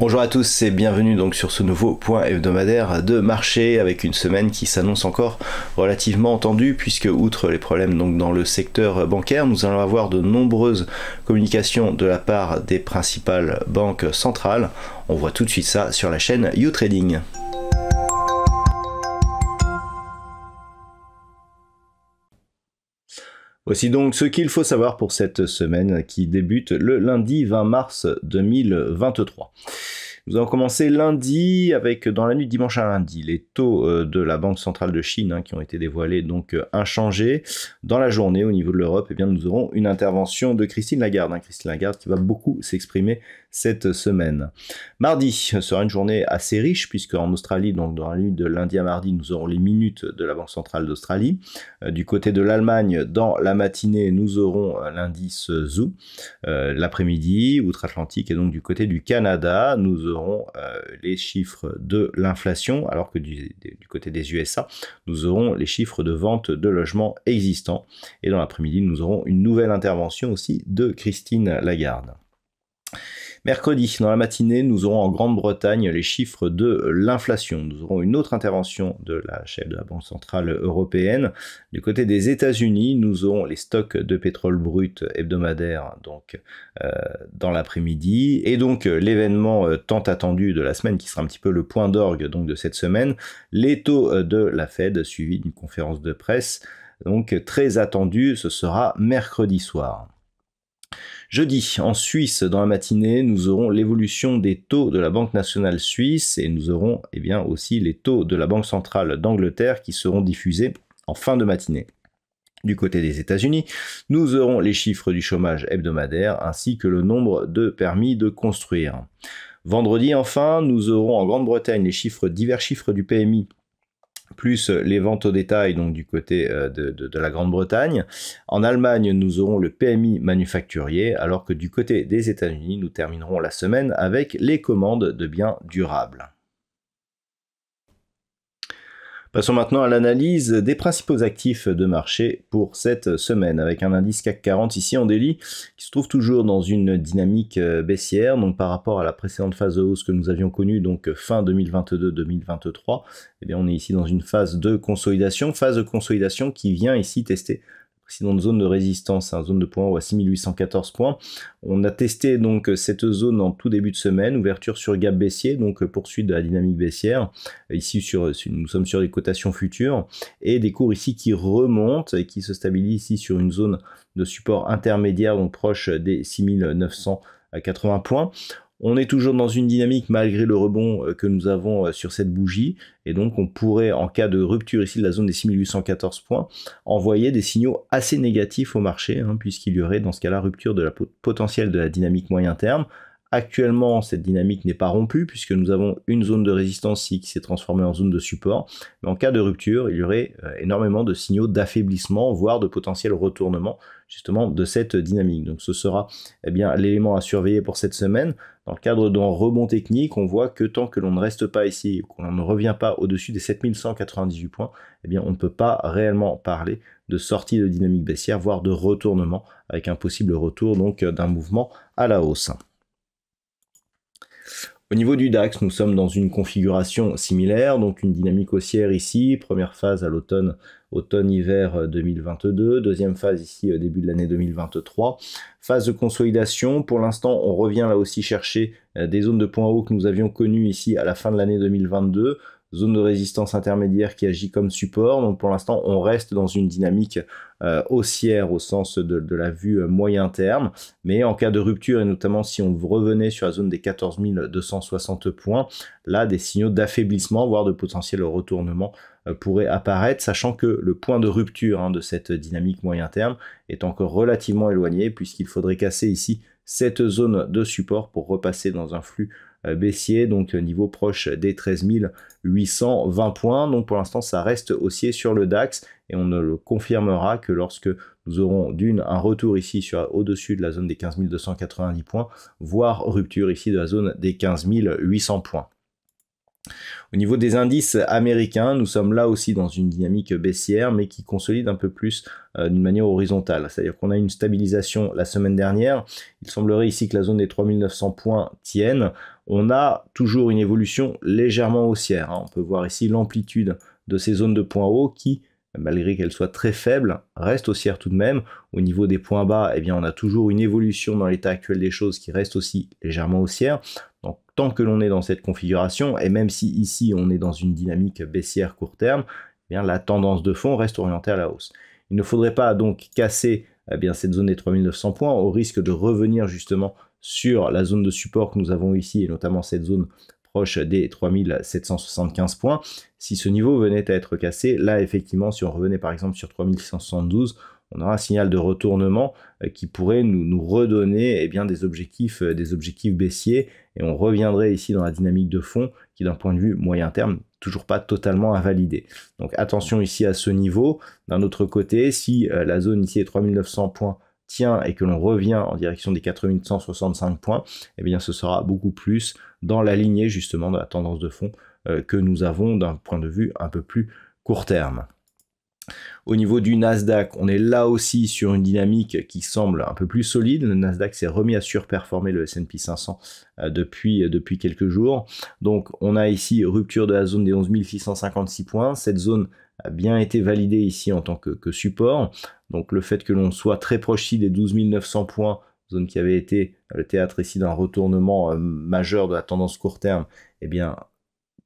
Bonjour à tous et bienvenue donc sur ce nouveau point hebdomadaire de marché avec une semaine qui s'annonce encore relativement tendue puisque outre les problèmes donc dans le secteur bancaire, nous allons avoir de nombreuses communications de la part des principales banques centrales. On voit tout de suite ça sur la chaîne YouTrading. Voici donc ce qu'il faut savoir pour cette semaine qui débute le lundi 20 mars 2023. Nous avons commencé lundi avec, dans la nuit dimanche à lundi, les taux euh, de la Banque centrale de Chine hein, qui ont été dévoilés donc euh, inchangés. Dans la journée, au niveau de l'Europe, eh bien, nous aurons une intervention de Christine Lagarde. Hein, Christine Lagarde qui va beaucoup s'exprimer cette semaine. Mardi sera une journée assez riche puisque en Australie, donc dans la nuit de lundi à mardi, nous aurons les minutes de la Banque centrale d'Australie. Euh, du côté de l'Allemagne, dans la matinée, nous aurons euh, l'indice ZOO. Euh, l'après-midi, outre-Atlantique et donc du côté du Canada, nous aurons les chiffres de l'inflation, alors que du côté des USA, nous aurons les chiffres de vente de logements existants. Et dans l'après-midi, nous aurons une nouvelle intervention aussi de Christine Lagarde. Mercredi, dans la matinée, nous aurons en Grande-Bretagne les chiffres de l'inflation. Nous aurons une autre intervention de la chef de la Banque Centrale Européenne. Du côté des États-Unis, nous aurons les stocks de pétrole brut hebdomadaires donc, euh, dans l'après-midi. Et donc l'événement euh, tant attendu de la semaine, qui sera un petit peu le point d'orgue de cette semaine, les taux euh, de la Fed, suivi d'une conférence de presse. Donc très attendu, ce sera mercredi soir. Jeudi, en Suisse, dans la matinée, nous aurons l'évolution des taux de la Banque nationale suisse et nous aurons eh bien, aussi les taux de la Banque centrale d'Angleterre qui seront diffusés en fin de matinée. Du côté des États-Unis, nous aurons les chiffres du chômage hebdomadaire ainsi que le nombre de permis de construire. Vendredi, enfin, nous aurons en Grande-Bretagne les chiffres, divers chiffres du PMI plus euh, les ventes au détail donc du côté euh, de, de la Grande-Bretagne. En Allemagne, nous aurons le PMI manufacturier, alors que du côté des États-Unis, nous terminerons la semaine avec les commandes de biens durables. Passons maintenant à l'analyse des principaux actifs de marché pour cette semaine, avec un indice CAC 40 ici en délit qui se trouve toujours dans une dynamique euh, baissière, donc par rapport à la précédente phase de hausse que nous avions connue, donc euh, fin 2022-2023, eh on est ici dans une phase de consolidation, phase de consolidation qui vient ici tester une zone de résistance, une hein, zone de points à 6814 points. On a testé donc euh, cette zone en tout début de semaine, ouverture sur gap baissier, donc euh, poursuite de la dynamique baissière. Euh, ici, sur, nous sommes sur les cotations futures et des cours ici qui remontent et qui se stabilisent ici sur une zone de support intermédiaire, donc proche des 6980 points. On est toujours dans une dynamique malgré le rebond euh, que nous avons euh, sur cette bougie. Et donc, on pourrait, en cas de rupture ici de la zone des 6814 points, envoyer des signaux assez négatifs au marché, hein, puisqu'il y aurait dans ce cas-là rupture de la potentielle de la dynamique moyen terme Actuellement, cette dynamique n'est pas rompue puisque nous avons une zone de résistance ici qui s'est transformée en zone de support. Mais en cas de rupture, il y aurait euh, énormément de signaux d'affaiblissement, voire de potentiel retournement justement de cette dynamique. Donc ce sera eh bien l'élément à surveiller pour cette semaine. Dans le cadre d'un rebond technique, on voit que tant que l'on ne reste pas ici, qu'on ne revient pas au-dessus des 7198 points, eh bien on ne peut pas réellement parler de sortie de dynamique baissière, voire de retournement, avec un possible retour donc euh, d'un mouvement à la hausse. Au niveau du DAX, nous sommes dans une configuration similaire, donc une dynamique haussière ici, première phase à l'automne, automne-hiver 2022, euh, deuxième phase ici au euh, début de l'année 2023, phase de consolidation, pour l'instant on revient là aussi chercher euh, des zones de points hauts que nous avions connues ici à la fin de l'année 2022, zone de résistance intermédiaire qui agit comme support. Donc pour l'instant, on reste dans une dynamique euh, haussière au sens de, la vue euh, moyen terme. Mais en cas de rupture, et notamment si on revenait sur la zone des 14 260 points, là, des signaux d'affaiblissement, voire de potentiel retournement euh, pourraient apparaître, sachant que le point de rupture hein, de cette dynamique moyen terme est encore relativement éloigné, puisqu'il faudrait casser ici cette zone de support pour repasser dans un flux euh, baissier, donc euh, niveau proche des 13 820 points. Donc pour l'instant, ça reste haussier sur le DAX et on ne le confirmera que lorsque nous aurons d'une un retour ici sur au-dessus de la zone des 15 290 points, voire rupture ici de la zone des 15 800 points. Au niveau des indices américains, nous sommes là aussi dans une dynamique baissière, mais qui consolide un peu plus euh, d'une manière horizontale. C'est-à-dire qu'on a une stabilisation la semaine dernière. Il semblerait ici que la zone des 3900 points tienne. On a toujours une évolution légèrement haussière. Hein. On peut voir ici l'amplitude de ces zones de points hauts qui, malgré qu'elles soient très faibles, restent haussières tout de même. Au niveau des points bas, et eh bien, on a toujours une évolution dans l'état actuel des choses qui reste aussi légèrement haussière. Donc tant que l'on est dans cette configuration, et même si ici on est dans une dynamique baissière court terme, eh bien, la tendance de fond reste orientée à la hausse. Il ne faudrait pas donc casser eh bien, cette zone des 3900 points au risque de revenir justement sur la zone de support que nous avons ici, et notamment cette zone proche des 3775 points. Si ce niveau venait à être cassé, là effectivement, si on revenait par exemple sur 3672, on aura un signal de retournement euh, qui pourrait nous, redonner eh bien, des, objectifs, euh, des objectifs baissiers. Et on reviendrait ici dans la dynamique de fond qui, d'un point de vue moyen terme, toujours pas totalement invalidée. Donc attention ici à ce niveau. D'un autre côté, si euh, la zone ici est 3900 points tient et que l'on revient en direction des 4165 points, eh bien ce sera beaucoup plus dans la lignée justement de la tendance de fond que nous avons d'un point de vue un peu plus court terme. Au niveau du Nasdaq, on est là aussi sur une dynamique qui semble un peu plus solide. Le Nasdaq s'est remis à surperformer le S&P 500 euh, depuis, euh, depuis quelques jours. Donc on a ici rupture de la zone des 11 656 points. Cette zone a bien été validée ici en tant que, que support. Donc le fait que l'on soit très proche ici des 12 900 points, zone qui avait été euh, le théâtre ici d'un retournement majeur de la tendance court terme, eh bien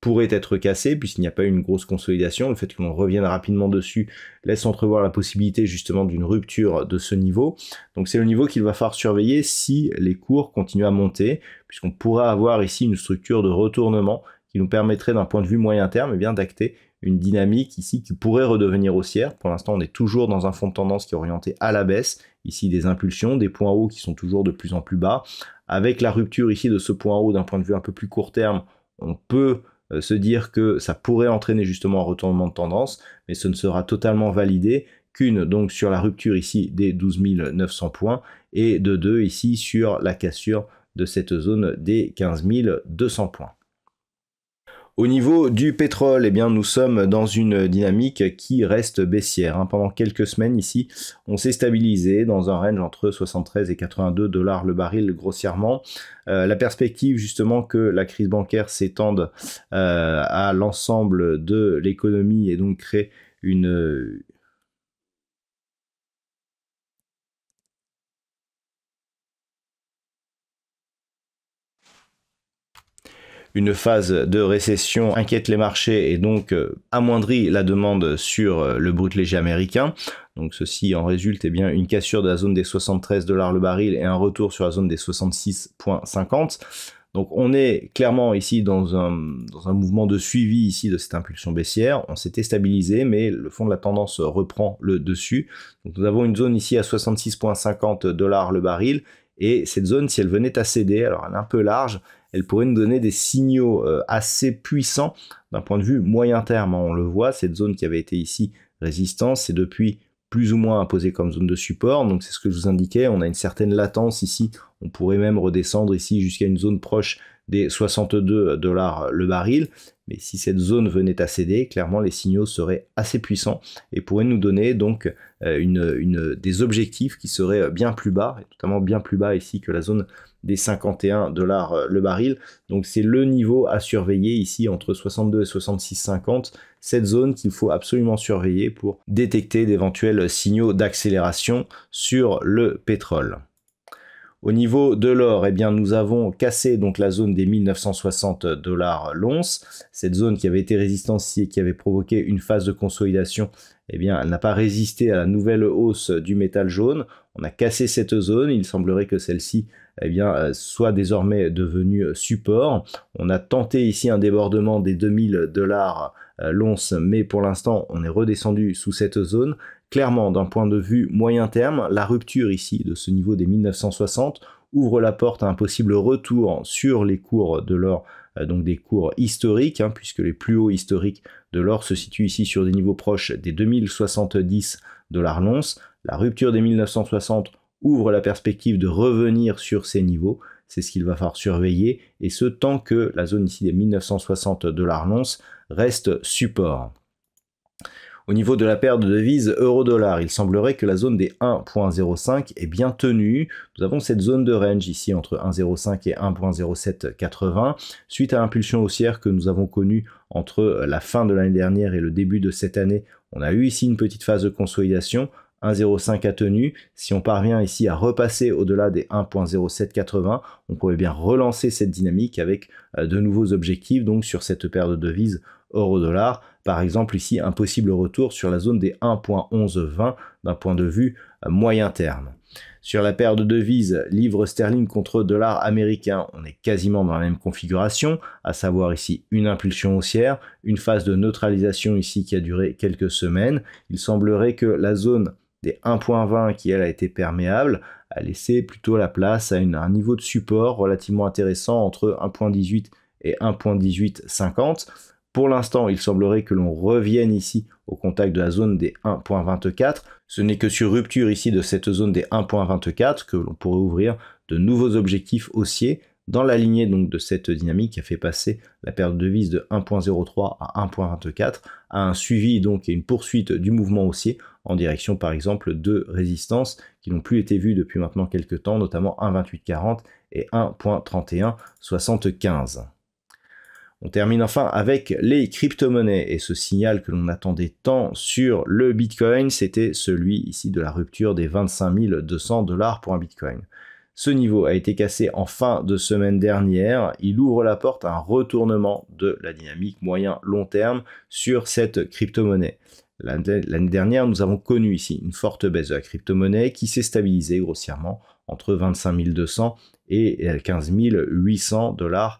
pourrait être cassé puisqu'il n'y a pas eu une grosse consolidation. Le fait que l'on revienne rapidement dessus laisse entrevoir la possibilité justement d'une rupture de ce niveau. Donc c'est le niveau qu'il va falloir surveiller si les cours continuent à monter puisqu'on pourrait avoir ici une structure de retournement qui nous permettrait d'un point de vue moyen terme eh bien d'acter une dynamique ici qui pourrait redevenir haussière. Pour l'instant, on est toujours dans un fond de tendance qui est orienté à la baisse. Ici, des impulsions, des points hauts qui sont toujours de plus en plus bas. Avec la rupture ici de ce point haut d'un point de vue un peu plus court terme, on peut euh, se dire que ça pourrait entraîner justement un retournement de tendance, mais ce ne sera totalement validé qu'une donc sur la rupture ici des 12 900 points et de deux ici sur la cassure de cette zone des 15 200 points. Au niveau du pétrole, eh bien, nous sommes dans une dynamique qui reste baissière. Hein. Pendant quelques semaines ici, on s'est stabilisé dans un range entre 73 et 82 dollars le baril grossièrement. Euh, la perspective justement que la crise bancaire s'étende euh, à l'ensemble de l'économie et donc crée une, une phase de récession inquiète les marchés et donc euh, amoindrit la demande sur euh, le brut léger américain. Donc ceci en résulte eh bien, une cassure de la zone des 73 dollars le baril et un retour sur la zone des 66,50. Donc on est clairement ici dans un, dans un, mouvement de suivi ici de cette impulsion baissière. On s'était stabilisé, mais le fond de la tendance reprend le dessus. nous avons une zone ici à 66,50 dollars le baril. Et cette zone, si elle venait à céder, alors elle est un peu large, elle pourrait nous donner des signaux euh, assez puissants d'un point de vue moyen terme. Hein. On le voit, cette zone qui avait été ici résistance, c'est depuis plus ou moins imposée comme zone de support. Donc c'est ce que je vous indiquais, on a une certaine latence ici. On pourrait même redescendre ici jusqu'à une zone proche des 62 dollars le baril mais si cette zone venait à céder, clairement les signaux seraient assez puissants et pourraient nous donner donc euh, des objectifs qui seraient euh, bien plus bas, et notamment bien plus bas ici que la zone des 51 dollars euh, le baril. Donc c'est le niveau à surveiller ici entre 62 et 66,50. Cette zone qu'il faut absolument surveiller pour détecter d'éventuels signaux d'accélération sur le pétrole. Au niveau de l'or, eh bien, nous avons cassé donc la zone des 1960 dollars l'once. Cette zone qui avait été résistante et qui avait provoqué une phase de consolidation, eh bien, elle n'a pas résisté à la nouvelle hausse du métal jaune. On a cassé cette zone. Il semblerait que celle-ci, eh bien, euh, soit désormais devenue support. On a tenté ici un débordement des 2000 dollars euh, l'once, mais pour l'instant, on est redescendu sous cette zone. Clairement, d'un point de vue moyen terme, la rupture ici de ce niveau des 1960 ouvre la porte à un possible retour sur les cours de l'or, euh, donc des cours historiques, hein, puisque les plus hauts historiques de l'or se situent ici sur des niveaux proches des 2070 de l'once. La rupture des 1960 ouvre la perspective de revenir sur ces niveaux. C'est ce qu'il va falloir surveiller, et ce tant que la zone ici des 1960 de l'once reste support. Au niveau de la paire de devises euro-dollar, il semblerait que la zone des 1.05 est bien tenue. Nous avons cette zone de range ici entre 1.05 et 1.0780 suite à l'impulsion haussière que nous avons connue entre la fin de l'année dernière et le début de cette année. On a eu ici une petite phase de consolidation, 1,05 a tenu. Si on parvient ici à repasser au-delà des 1,0780, on pourrait bien relancer cette dynamique avec euh, de nouveaux objectifs, donc sur cette paire de devises euro-dollar. Par exemple, ici, un possible retour sur la zone des 1.1120 d'un point de vue euh, moyen terme. Sur la paire de devises livre sterling contre dollar américain, on est quasiment dans la même configuration, à savoir ici une impulsion haussière, une phase de neutralisation ici qui a duré quelques semaines. Il semblerait que la zone des 1.20 qui elle a été perméable a laissé plutôt la place à, à un niveau de support relativement intéressant entre 1.18 et 1.1850 pour l'instant, il semblerait que l'on revienne ici au contact de la zone des 1.24. Ce n'est que sur rupture ici de cette zone des 1.24 que l'on pourrait ouvrir de nouveaux objectifs haussiers dans la lignée donc de cette dynamique qui a fait passer la perte de devise de 1.03 à 1.24 à un suivi donc et une poursuite du mouvement haussier en direction par exemple de résistances qui n'ont plus été vues depuis maintenant quelques temps, notamment 1.2840 et 1.3175. On termine enfin avec les crypto-monnaies et ce signal que l'on attendait tant sur le Bitcoin, c'était celui ici de la rupture des 25 200 dollars pour un Bitcoin. Ce niveau a été cassé en fin de semaine dernière. Il ouvre la porte à un retournement de la dynamique moyen-long terme sur cette crypto-monnaie. L'année dernière, nous avons connu ici une forte baisse de la crypto-monnaie qui s'est stabilisée grossièrement entre 25 200 et 15 800 dollars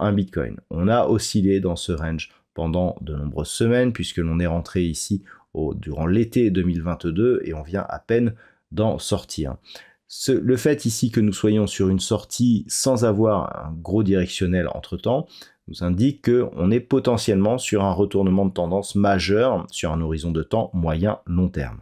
un Bitcoin. On a oscillé dans ce range pendant de nombreuses semaines puisque l'on est rentré ici au, durant l'été 2022 et on vient à peine d'en sortir. Ce, le fait ici que nous soyons sur une sortie sans avoir un gros directionnel entre-temps nous indique qu'on est potentiellement sur un retournement de tendance majeur sur un horizon de temps moyen long terme.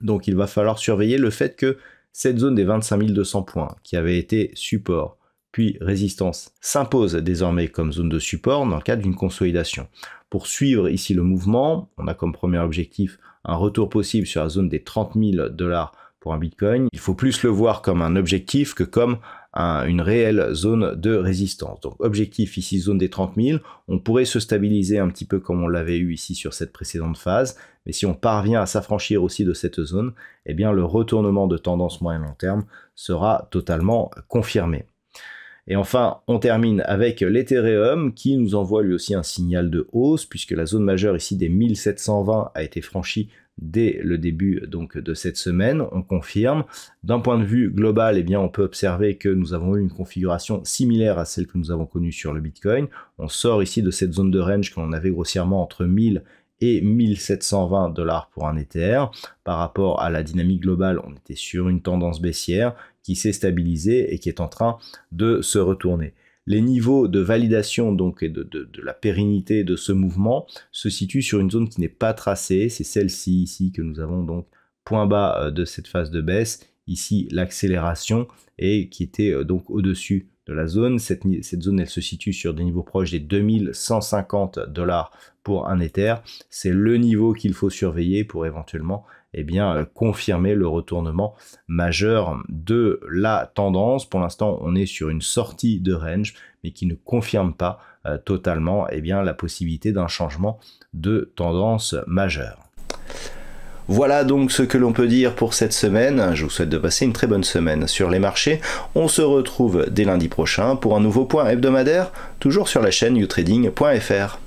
Donc il va falloir surveiller le fait que cette zone des 25 200 points qui avait été support puis résistance s'impose désormais comme zone de support dans le cadre d'une consolidation. Pour suivre ici le mouvement, on a comme premier objectif un retour possible sur la zone des 30 000 dollars pour un Bitcoin. Il faut plus le voir comme un objectif que comme une réelle zone de résistance. Donc objectif ici zone des 30 000. On pourrait se stabiliser un petit peu comme on l'avait eu ici sur cette précédente phase. Mais si on parvient à s'affranchir aussi de cette zone, eh bien le retournement de tendance moyen long terme sera totalement confirmé. Et enfin, on termine avec l'Ethereum qui nous envoie lui aussi un signal de hausse puisque la zone majeure ici des 1720 a été franchie dès le début donc de cette semaine, on confirme. D'un point de vue global, et eh bien, on peut observer que nous avons eu une configuration similaire à celle que nous avons connue sur le Bitcoin. On sort ici de cette zone de range qu'on avait grossièrement entre 1000 et 1720 dollars pour un ETR. Par rapport à la dynamique globale, on était sur une tendance baissière qui s'est stabilisée et qui est en train de se retourner. Les niveaux de validation donc et de, de la pérennité de ce mouvement se situent sur une zone qui n'est pas tracée, c'est celle-ci ici que nous avons donc point bas euh, de cette phase de baisse, ici l'accélération et qui était euh, donc au-dessus de la zone. Cette, zone, elle se situe sur des niveaux proches des 2150 dollars pour un Ether. C'est le niveau qu'il faut surveiller pour éventuellement eh bien, euh, confirmer le retournement majeur de la tendance. Pour l'instant, on est sur une sortie de range, mais qui ne confirme pas euh, totalement eh bien, la possibilité d'un changement de tendance majeure. Voilà donc ce que l'on peut dire pour cette semaine. Je vous souhaite de passer une très bonne semaine sur les marchés. On se retrouve dès lundi prochain pour un nouveau point hebdomadaire, toujours sur la chaîne utrading.fr.